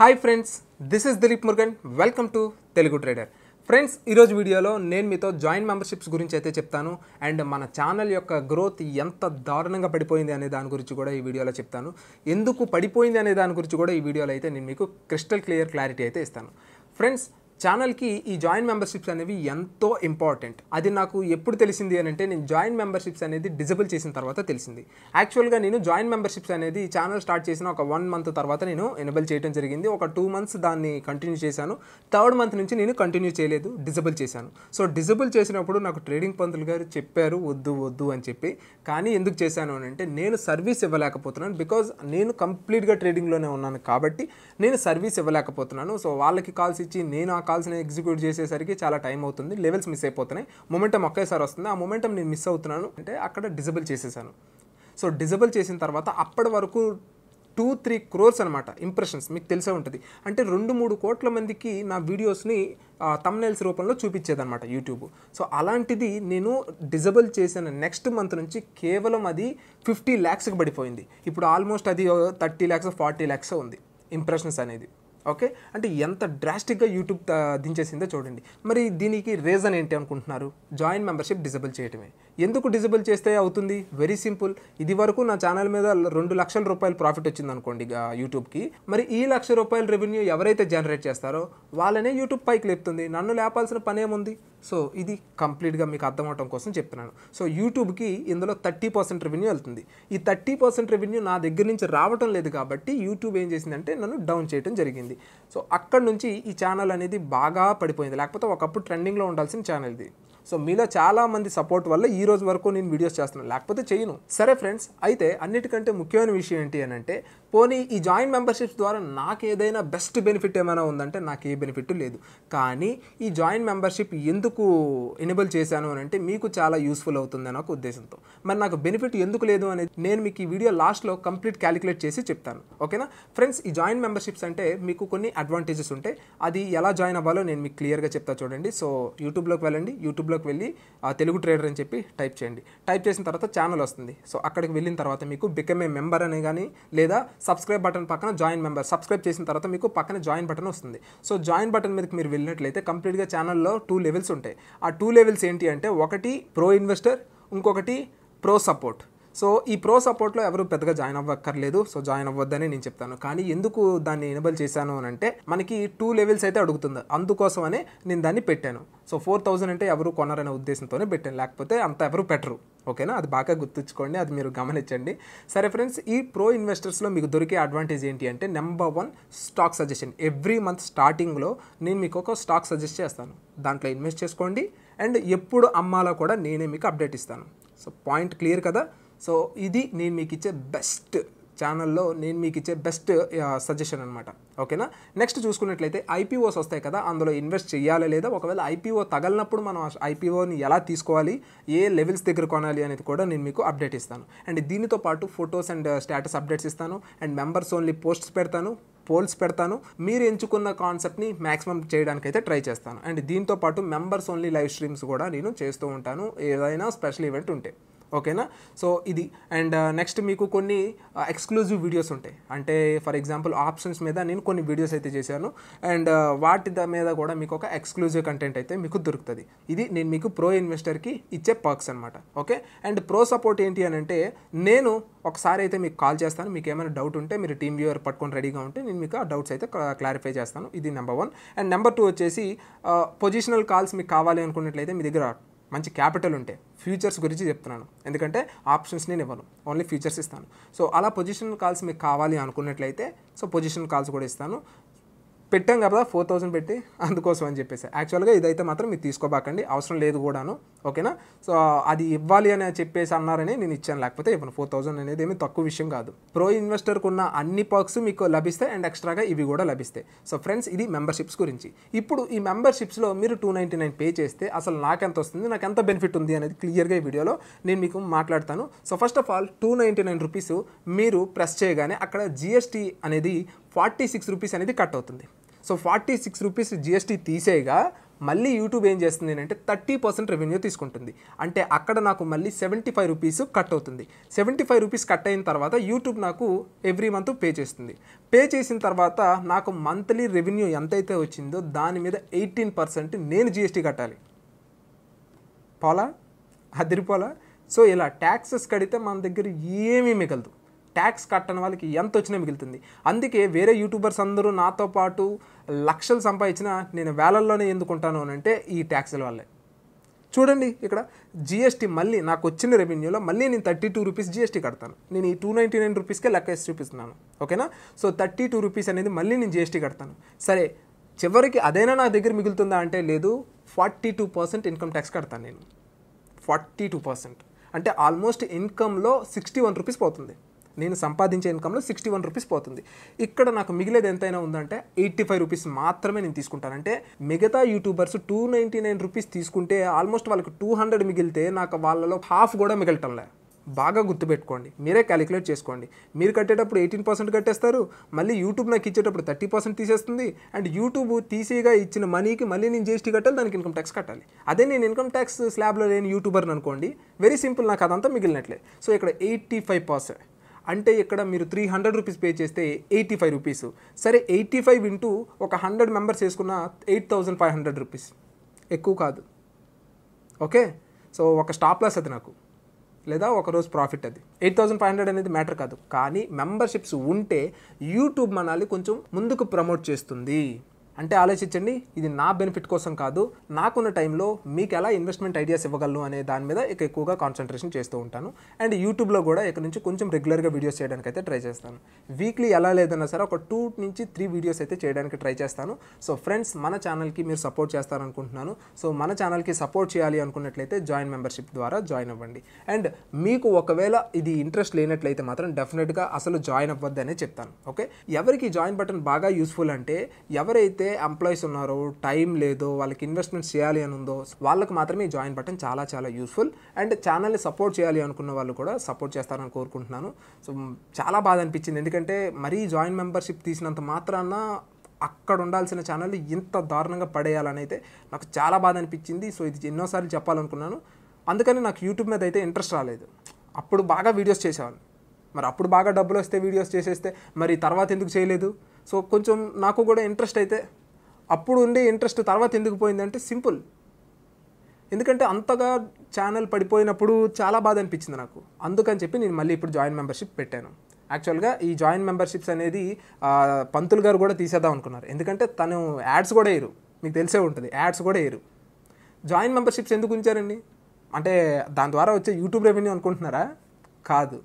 hi friends this is Dilip Murugan welcome to Telugu trader friends ఈరోజు వీడియోలో నేను మీతో జాయింట్ మెంబర్షిప్స్ గురించి అయితే చెప్తాను అండ్ మన ఛానల్ యొక్క గ్రోత్ ఎంత దారుణంగా పడిపోయింది అనే దాని గురించి కూడా ఈ వీడియోలో చెప్తాను ఎందుకు పడిపోయింది అనే దాని గురించి కూడా ఈ వీడియోలో అయితే నేను మీకు క్రిస్టల్ క్లియర్ క్లారిటీ అయితే ఇస్తాను ఫ్రెండ్స్ ఛానల్కి ఈ జాయిన్ మెంబర్షిప్స్ అనేవి ఎంతో ఇంపార్టెంట్ అది నాకు ఎప్పుడు తెలిసింది అని అంటే నేను జాయిన్ మెంబర్షిప్స్ అనేది డిజబుల్ చేసిన తర్వాత తెలిసింది యాక్చువల్గా నేను జాయిన్ మెంబర్షిప్స్ అనేది ఛానల్ స్టార్ట్ చేసిన ఒక వన్ మంత్ తర్వాత నేను ఎనబుల్ చేయడం జరిగింది ఒక టూ మంత్స్ దాన్ని కంటిన్యూ చేశాను థర్డ్ మంత్ నుంచి నేను కంటిన్యూ చేయలేదు డిజబుల్ చేశాను సో డిజబుల్ చేసినప్పుడు నాకు ట్రేడింగ్ పంతులు గారు చెప్పారు వద్దు వద్దు అని చెప్పి కానీ ఎందుకు చేశాను అని అంటే నేను సర్వీస్ ఇవ్వలేకపోతున్నాను బికాజ్ నేను కంప్లీట్గా ట్రేడింగ్లోనే ఉన్నాను కాబట్టి నేను సర్వీస్ ఇవ్వలేకపోతున్నాను సో వాళ్ళకి కాల్స్ ఇచ్చి నేను ఆ కాల్స్ని ఎగ్జిక్యూట్ చేసేసరికి చాలా టైం అవుతుంది లెవెల్స్ మిస్ అయిపోతున్నాయి మొమెంటం ఒకేసారి వస్తుంది ఆ మొమెంటం నేను మిస్ అవుతున్నాను అంటే అక్కడ డిజబుల్ చేసేసాను సో డిజబుల్ చేసిన తర్వాత అప్పటి వరకు టూ త్రీ క్రోర్స్ అనమాట ఇంప్రెషన్స్ మీకు తెలిసే ఉంటుంది అంటే రెండు మూడు కోట్ల మందికి నా వీడియోస్ని తమ్నైల్స్ రూపంలో చూపించేదనమాట యూట్యూబ్ సో అలాంటిది నేను డిజబుల్ చేసిన నెక్స్ట్ మంత్ నుంచి కేవలం అది ఫిఫ్టీ ల్యాక్స్కి పడిపోయింది ఇప్పుడు ఆల్మోస్ట్ అది థర్టీ ల్యాక్స్ ఫార్టీ ల్యాక్స్ ఉంది ఇంప్రెషన్స్ అనేది ఓకే అంటే ఎంత డ్రాస్టిక్గా యూట్యూబ్ దించేసిందో చూడండి మరి దీనికి రీజన్ ఏంటి అనుకుంటున్నారు జాయిన్ మెంబర్షిప్ డిజబుల్ చేయటమే ఎందుకు డిజబుల్ చేస్తే అవుతుంది వెరీ సింపుల్ ఇది వరకు నా ఛానల్ మీద రెండు లక్షల రూపాయలు ప్రాఫిట్ వచ్చింది అనుకోండి యూట్యూబ్కి మరి ఈ లక్ష రూపాయల రెవెన్యూ ఎవరైతే జనరేట్ చేస్తారో వాళ్ళనే యూట్యూబ్ పైకి లేపుతుంది నన్ను లేపాల్సిన పని ఏముంది సో ఇది కంప్లీట్గా మీకు అర్థమవటం కోసం చెప్తున్నాను సో యూట్యూబ్కి ఇందులో థర్టీ పర్సెంట్ రెవెన్యూ వెళ్తుంది ఈ థర్టీ పర్సెంట్ రెవెన్యూ నా దగ్గర నుంచి రావటం లేదు కాబట్టి యూట్యూబ్ ఏం చేసిందంటే నన్ను డౌన్ చేయడం జరిగింది సో అక్కడ నుంచి ఈ ఛానల్ అనేది బాగా పడిపోయింది లేకపోతే ఒకప్పుడు ట్రెండింగ్లో ఉండాల్సిన ఛానల్ ఇది సో మీలో చాలామంది సపోర్ట్ వల్ల ఈ రోజు వరకు నేను వీడియోస్ చేస్తున్నాను లేకపోతే చేయను సరే ఫ్రెండ్స్ అయితే అన్నిటికంటే ముఖ్యమైన విషయం ఏంటి అని అంటే పోనీ ఈ జాయింట్ మెంబర్షిప్స్ ద్వారా నాకు ఏదైనా బెస్ట్ బెనిఫిట్ ఏమైనా ఉందంటే నాకు ఏ బెనిఫిట్ లేదు కానీ ఈ జాయింట్ మెంబర్షిప్ ఎందుకు ఎనేబుల్ చేశాను అని అంటే మీకు చాలా యూస్ఫుల్ అవుతుంది అని ఉద్దేశంతో మరి నాకు బెనిఫిట్ ఎందుకు లేదు అనేది నేను మీకు ఈ వీడియో లాస్ట్లో కంప్లీట్ క్యాలిక్యులేట్ చేసి చెప్తాను ఓకేనా ఫ్రెండ్స్ ఈ జాయింట్ మెంబర్షిప్స్ అంటే మీకు కొన్ని అడ్వాంటేజెస్ ఉంటాయి అది ఎలా జాయిన్ అవ్వాలో నేను మీకు క్లియర్గా చెప్తా చూడండి సో యూట్యూబ్లోకి వెళ్ళండి యూట్యూబ్లోకి వెళ్ళి తెలుగు ట్రేడర్ అని చెప్పి టైప్ చేయండి టైప్ చేసిన తర్వాత ఛానల్ వస్తుంది సో అక్కడికి వెళ్ళిన తర్వాత మీకు బికమ్ ఏ మెంబర్ అని కానీ లేదా సబ్స్క్రైబ్ బటన్ పక్కన జాయిన్ మెంబర్ సబ్స్క్రైబ్ చేసిన తర్వాత మీకు పక్కన జాయిన్ బటన్ వస్తుంది సో జాయిన్ బటన్ మీదకి మీరు వెళ్ళినట్లయితే కంప్లీట్గా ఛానల్లో టూ లెవెల్స్ ఉంటాయి ఆ టూ లెవెల్స్ ఏంటి అంటే ఒకటి ప్రో ఇన్వెస్టర్ ఇంకొకటి ప్రో సపోర్ట్ సో ఈ ప్రో సపోర్ట్లో ఎవరు పెద్దగా జాయిన్ అవ్వక్కర్లేదు సో జాయిన్ అవ్వద్దని నేను చెప్తాను కానీ ఎందుకు దాన్ని ఎనబుల్ చేశాను అని అంటే మనకి టూ లెవెల్స్ అయితే అడుగుతుంది అందుకోసమనే నేను దాన్ని పెట్టాను సో ఫోర్ థౌజండ్ అంటే ఎవరు కొనరనే ఉద్దేశంతోనే పెట్టాను లేకపోతే అంత ఎవరు పెట్టరు ఓకేనా అది బాగా గుర్తుంచుకోండి అది మీరు గమనించండి సరే ఫ్రెండ్స్ ఈ ప్రో ఇన్వెస్టర్స్లో మీకు దొరికే అడ్వాంటేజ్ ఏంటి అంటే number one stock suggestion every month స్టార్టింగ్లో నేను మీకు ఒక స్టాక్ సజెస్ట్ చేస్తాను దాంట్లో ఇన్వెస్ట్ చేసుకోండి అండ్ ఎప్పుడు అమ్మాలో కూడా నేనే మీకు అప్డేట్ ఇస్తాను సో పాయింట్ క్లియర్ కదా సో ఇది నేను మీకు ఇచ్చే బెస్ట్ ఛానల్లో నేను మీకు ఇచ్చే బెస్ట్ సజెషన్ అనమాట ఓకేనా నెక్స్ట్ చూసుకున్నట్లయితే ఐపీఓస్ వస్తాయి కదా అందులో ఇన్వెస్ట్ చేయాలి లేదా ఒకవేళ ఐపీఓ తగలినప్పుడు మనం ఐపీఓని ఎలా తీసుకోవాలి ఏ లెవెల్స్ దగ్గర కొనాలి అనేది కూడా నేను మీకు అప్డేట్ ఇస్తాను అండ్ దీనితో పాటు ఫొటోస్ అండ్ స్టేటస్ అప్డేట్స్ ఇస్తాను అండ్ మెంబర్స్ ఓన్లీ పోస్ట్స్ పెడతాను పోల్స్ పెడతాను మీరు ఎంచుకున్న కాన్సెప్ట్ని మ్యాక్సిమం చేయడానికైతే ట్రై చేస్తాను అండ్ దీంతో పాటు మెంబర్స్ ఓన్లీ లైవ్ స్ట్రీమ్స్ కూడా నేను చేస్తూ ఉంటాను ఏదైనా స్పెషల్ ఈవెంట్ ఉంటే ఓకేనా సో ఇది అండ్ నెక్స్ట్ uh, మీకు కొన్ని ఎక్స్క్లూజివ్ uh, వీడియోస్ ఉంటాయి అంటే ఫర్ ఎగ్జాంపుల్ ఆప్షన్స్ మీద నేను కొన్ని వీడియోస్ అయితే చేశాను అండ్ uh, వాటి మీద కూడా మీకు ఒక ఎక్స్క్లూజివ్ కంటెంట్ అయితే మీకు దొరుకుతుంది ఇది నేను మీకు ప్రో ఇన్వెస్టర్కి ఇచ్చే పర్క్స్ అనమాట ఓకే అండ్ ప్రో సపోర్ట్ ఏంటి అని అంటే నేను ఒకసారి అయితే మీకు కాల్ చేస్తాను మీకు ఏమైనా డౌట్ ఉంటే మీరు టీమ్ వ్యూవర్ పట్టుకొని రెడీగా ఉంటే నేను మీకు ఆ డౌట్స్ అయితే క్లారిఫై చేస్తాను ఇది number one and number two వచ్చేసి పొజిషనల్ కాల్స్ మీకు కావాలి అనుకున్నట్లయితే మీ దగ్గర మంచి క్యాపిటల్ ఉంటే ఫ్యూచర్స్ గురించి చెప్తున్నాను ఎందుకంటే ఆప్షన్స్ నేను ఇవ్వను ఓన్లీ ఫ్యూచర్స్ ఇస్తాను సో అలా పొజిషన్ కాల్స్ మీకు కావాలి అనుకున్నట్లయితే సో పొజిషన్ కాల్స్ కూడా ఇస్తాను పెట్టాం కదా ఫోర్ థౌసండ్ పెట్టి అందుకోసం అని చెప్పేసి యాక్చువల్గా ఇదైతే మాత్రం మీరు తీసుకోబాకండి అవసరం లేదు కూడాను ఓకేనా సో అది ఇవ్వాలి అని చెప్పేసి అన్నారని నేను ఇచ్చాను లేకపోతే ఇవ్వను ఫోర్ థౌసండ్ అనేది ఏమి తక్కువ విషయం కాదు ప్రో ఇన్వెస్టర్కు ఉన్న అన్ని పర్క్స్ మీకు లభిస్తాయి అండ్ ఎక్స్ట్రాగా ఇవి కూడా లభిస్తాయి సో ఫ్రెండ్స్ ఇది మెంబర్షిప్స్ గురించి ఇప్పుడు ఈ మెంబర్షిప్స్లో మీరు టూ నైంటీ నైన్ పే చేస్తే అసలు నాకెంత వస్తుంది నాకు ఎంత బెనిఫిట్ ఉంది అనేది క్లియర్గా ఈ వీడియోలో నేను మీకు మాట్లాడతాను so first of all two ninety nine rupees మీరు ప్రెస్ చేయగానే అక్కడ జిఎస్టీ అనేది ఫార్టీ సిక్స్ రూపీస్ అనేది కట్ అవుతుంది so forty six rupees GST తీసేయగా మళ్ళీ యూట్యూబ్ ఏం చేస్తుంది అంటే థర్టీ పర్సెంట్ రెవెన్యూ తీసుకుంటుంది అంటే అక్కడ నాకు మళ్ళీ సెవెంటీ ఫైవ్ రూపీస్ కట్ అవుతుంది సెవెంటీ ఫైవ్ రూపీస్ కట్ అయిన తర్వాత యూట్యూబ్ నాకు ఎవ్రీ మంత్ పే చేస్తుంది పే చేసిన తర్వాత నాకు మంత్లీ రెవెన్యూ ఎంతైతే వచ్చిందో దాని మీద ఎయిటీన్ పర్సెంట్ నేను జిఎస్టీ కట్టాలి పోలా అదిరిపోలా సో ఇలా ట్యాక్సెస్ కడితే మన దగ్గర ఏమీ మిగలదు ట్యాక్స్ కట్టని వాళ్ళకి ఎంత వచ్చినా మిగులుతుంది అందుకే వేరే యూట్యూబర్స్ అందరూ నాతో పాటు లక్షలు సంపాదించిన నేను వేలల్లోనే ఎందుకుంటాను అని అంటే ఈ ట్యాక్సుల వల్లే చూడండి ఇక్కడ జిఎస్టీ మళ్ళీ నాకు వచ్చిన రెవెన్యూలో మళ్ళీ నేను థర్టీ టూ రూపీస్ జిఎస్టీ కడతాను నేను ఈ టూ నైంటీ నైన్ రూపీస్కే లెక్క వేసి చూపిస్తున్నాను ఓకేనా సో థర్టీ టూ రూపీస్ అనేది మళ్ళీ నేను జిఎస్టీ కడతాను సరే చివరికి అదైనా నా దగ్గర మిగులుతుందా అంటే లేదు forty two percent income tax కడతాను నేను ఫార్టీ టూ పర్సెంట్ అంటే ఆల్మోస్ట్ ఇన్కంలో సిక్స్టీ వన్ రూపీస్ పోతుంది నేను సంపాదించే ఇన్కంలో సిక్స్టీ వన్ రూపీస్ పోతుంది ఇక్కడ నాకు మిగిలేదు ఎంతైనా ఉందంటే ఎయిటీ ఫైవ్ రూపీస్ మాత్రమే నేను తీసుకుంటాను అంటే మిగతా YouTubers two ninety nine rupees తీసుకుంటే ఆల్మోస్ట్ వాళ్ళకి టూ హండ్రెడ్ మిగిలితే నాకు వాళ్ళలో హాఫ్ కూడా మిగలటంలే బాగా గుర్తుపెట్టుకోండి మీరే క్యాలిక్యులేట్ చేసుకోండి మీరు కట్టేటప్పుడు ఎయిటీన్ పర్సెంట్ కట్టేస్తారు మళ్ళీ యూట్యూబ్ నాకు ఇచ్చేటప్పుడు థర్టీ పర్సెంట్ తీసేస్తుంది అండ్ యూట్యూబ్ తీసేగా ఇచ్చిన మనీకి మళ్ళీ నేను జీఎస్టీ కట్టాలి దానికి ఇన్కమ్ ట్యాక్స్ కట్టాలి అదే నేను ఇన్కమ్ ట్యాక్స్ స్లాబ్లో లేని యూట్యూబర్ అనుకోండి వెరీ సింపుల్ నాకు అదంతా మిగిలినట్లే సో ఇక్కడ ఎయిటీ ఫైవ్ పర్సెంట్ అంటే ఇక్కడ మీరు త్రీ హండ్రెడ్ రూపీస్ పే చేస్తే ఎయిటీ ఫైవ్ రూపీస్ సరే ఎయిటీ ఫైవ్ ఇంటూ ఒక హండ్రెడ్ మెంబర్స్ వేసుకున్న eight thousand five hundred rupees ఎక్కువ కాదు ఓకే సో ఒక స్టాప్ లాస్ అది నాకు లేదా ఒక రోజు ప్రాఫిట్ అది ఎయిట్ థౌసండ్ ఫైవ్ హండ్రెడ్ అనేది మ్యాటర్ కాదు కానీ మెంబర్షిప్స్ ఉంటే యూట్యూబ్ మనాలి కొంచెం ముందుకు ప్రమోట్ చేస్తుంది అంటే ఆలోచించండి ఇది నా బెనిఫిట్ కోసం కాదు నాకున్న టైంలో మీకు ఎలా ఇన్వెస్ట్మెంట్ ఐడియాస్ ఇవ్వగలను అనే దాని మీద ఇక ఎక్కువగా కాన్సన్ట్రేషన్ చేస్తూ ఉంటాను అండ్ యూట్యూబ్లో కూడా ఇక్కడ నుంచి కొంచెం రెగ్యులర్గా వీడియోస్ చేయడానికి అయితే ట్రై చేస్తాను వీక్లీ ఎలా లేదన్నా సరే ఒక టూ నుంచి త్రీ వీడియోస్ అయితే చేయడానికి ట్రై చేస్తాను సో ఫ్రెండ్స్ మన ఛానల్కి మీరు సపోర్ట్ చేస్తారనుకుంటున్నాను సో మన ఛానల్కి సపోర్ట్ చేయాలి అనుకున్నట్లయితే జాయిన్ మెంబర్షిప్ ద్వారా జాయిన్ అవ్వండి అండ్ మీకు ఒకవేళ ఇది ఇంట్రెస్ట్ లేనట్లయితే మాత్రం డెఫినెట్గా అసలు జాయిన్ అనే చెప్తాను ఓకే ఎవరికి జాయిన్ బటన్ బాగా యూస్ఫుల్ అంటే ఎవరైతే ఎవరైతే ఎంప్లాయీస్ ఉన్నారో టైం లేదో వాళ్ళకి ఇన్వెస్ట్మెంట్ చేయాలి అని ఉందో వాళ్ళకి మాత్రమే జాయిన్ బటన్ చాలా చాలా యూస్ఫుల్ అండ్ ఛానల్ని సపోర్ట్ చేయాలి అనుకున్న వాళ్ళు కూడా సపోర్ట్ చేస్తారని కోరుకుంటున్నాను సో చాలా బాధ అనిపించింది ఎందుకంటే మరీ జాయిన్ మెంబర్షిప్ తీసినంత మాత్రాన అక్కడ ఉండాల్సిన ఛానల్ ఇంత దారుణంగా పడేయాలని అయితే నాకు చాలా బాధ అనిపించింది సో ఇది ఎన్నోసార్లు చెప్పాలనుకున్నాను అందుకని నాకు యూట్యూబ్ మీద అయితే ఇంట్రెస్ట్ రాలేదు అప్పుడు బాగా వీడియోస్ చేసేవాళ్ళు మరి అప్పుడు బాగా డబ్బులు వస్తే వీడియోస్ చేసేస్తే మరి తర్వాత ఎందుకు చేయలేదు సో కొంచెం నాకు కూడా ఇంట్రెస్ట్ అయితే అప్పుడు ఉండే ఇంట్రెస్ట్ తర్వాత ఎందుకు పోయిందంటే సింపుల్ ఎందుకంటే అంతగా ఛానల్ పడిపోయినప్పుడు చాలా బాధ అనిపించింది నాకు అందుకని చెప్పి నేను మళ్ళీ ఇప్పుడు జాయిన్ మెంబర్షిప్ పెట్టాను యాక్చువల్గా ఈ జాయిన్ మెంబర్షిప్స్ అనేది పంతులు గారు కూడా తీసేద్దాం అనుకున్నారు ఎందుకంటే తను యాడ్స్ కూడా వేయరు మీకు తెలిసే ఉంటుంది యాడ్స్ కూడా వేయరు జాయిన్ మెంబర్షిప్స్ ఎందుకు ఉంచారండి అంటే దాని ద్వారా వచ్చే యూట్యూబ్ రెవెన్యూ అనుకుంటున్నారా కాదు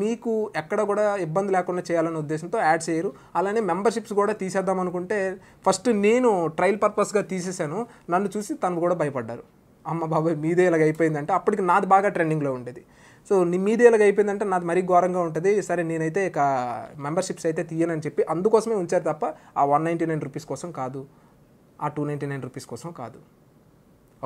మీకు ఎక్కడ కూడా ఇబ్బంది లేకుండా చేయాలనే ఉద్దేశంతో యాడ్ చేయరు అలానే మెంబర్షిప్స్ కూడా తీసేద్దాం అనుకుంటే ఫస్ట్ నేను ట్రయల్ పర్పస్గా తీసేసాను నన్ను చూసి తను కూడా భయపడ్డారు అమ్మ బాబాయ్ మీదే ఇలాగ అయిపోయిందంటే అప్పటికి నాది బాగా ట్రెండింగ్లో ఉండేది సో నీ మీదే ఇలాగ అయిపోయిందంటే నాది మరీ ఘోరంగా ఉంటుంది సరే నేనైతే ఇక మెంబర్షిప్స్ అయితే తీయనని చెప్పి అందుకోసమే ఉంచారు తప్ప ఆ వన్ నైంటీ నైన్ రూపీస్ కోసం కాదు ఆ టూ నైంటీ నైన్ రూపీస్ కోసం కాదు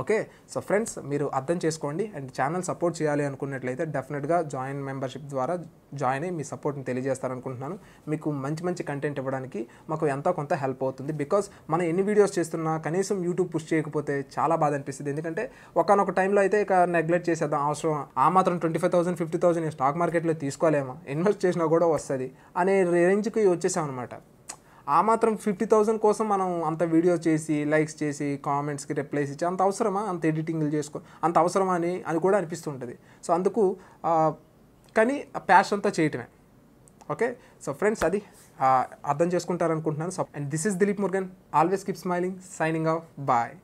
ఓకే సో ఫ్రెండ్స్ మీరు అర్థం చేసుకోండి అండ్ ఛానల్ సపోర్ట్ చేయాలి అనుకున్నట్లయితే డెఫినెట్గా జాయిన్ మెంబర్షిప్ ద్వారా జాయిన్ అయ్యి మీ సపోర్ట్ని తెలియజేస్తారనుకుంటున్నాను మీకు మంచి మంచి కంటెంట్ ఇవ్వడానికి మాకు ఎంతో కొంత హెల్ప్ అవుతుంది బికాస్ మనం ఎన్ని వీడియోస్ చేస్తున్నా కనీసం యూట్యూబ్ పుష్ చేయకపోతే చాలా బాధ అనిపిస్తుంది ఎందుకంటే ఒకనొక టైంలో అయితే ఇక నెగ్లెక్ట్ చేసేద్దాం అవసరం ఆ మాత్రం twenty five thousand fifty thousand stock మార్కెట్లో తీసుకోలేమా ఇన్వెస్ట్ చేసినా కూడా వస్తుంది అనే రేంజ్కి వచ్చేసామన్నమాట ఆ మాత్రం ఫిఫ్టీ థౌజండ్ కోసం మనం అంత వీడియో చేసి లైక్స్ చేసి కామెంట్స్కి రిప్లైస్ ఇచ్చి అంత అవసరమా అంత ఎడిటింగ్లు చేసుకో అంత అవసరమా అని అని కూడా అనిపిస్తుంటుంది సో అందుకు కానీ ప్యాషన్తో చేయటమే ఓకే సో ఫ్రెండ్స్ అది అర్థం చేసుకుంటారనుకుంటున్నాను so and this is Dilip Murugan always keep smiling signing off bye